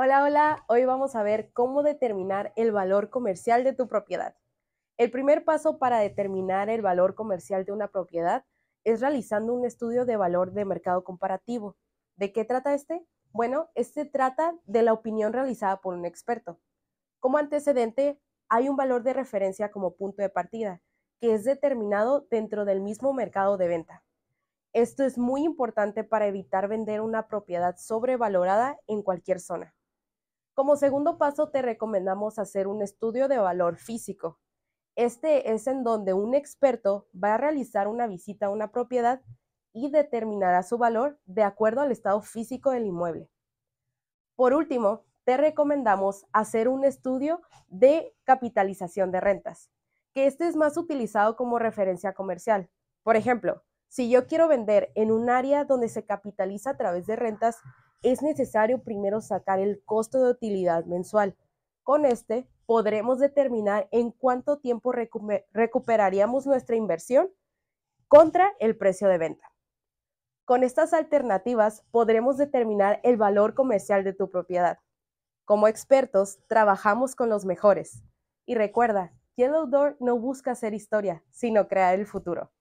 Hola, hola. Hoy vamos a ver cómo determinar el valor comercial de tu propiedad. El primer paso para determinar el valor comercial de una propiedad es realizando un estudio de valor de mercado comparativo. ¿De qué trata este? Bueno, este trata de la opinión realizada por un experto. Como antecedente, hay un valor de referencia como punto de partida, que es determinado dentro del mismo mercado de venta. Esto es muy importante para evitar vender una propiedad sobrevalorada en cualquier zona. Como segundo paso, te recomendamos hacer un estudio de valor físico. Este es en donde un experto va a realizar una visita a una propiedad y determinará su valor de acuerdo al estado físico del inmueble. Por último, te recomendamos hacer un estudio de capitalización de rentas, que este es más utilizado como referencia comercial. Por ejemplo, si yo quiero vender en un área donde se capitaliza a través de rentas, es necesario primero sacar el costo de utilidad mensual. Con este podremos determinar en cuánto tiempo recuperaríamos nuestra inversión contra el precio de venta. Con estas alternativas podremos determinar el valor comercial de tu propiedad. Como expertos, trabajamos con los mejores. Y recuerda, Yellow Door no busca hacer historia, sino crear el futuro.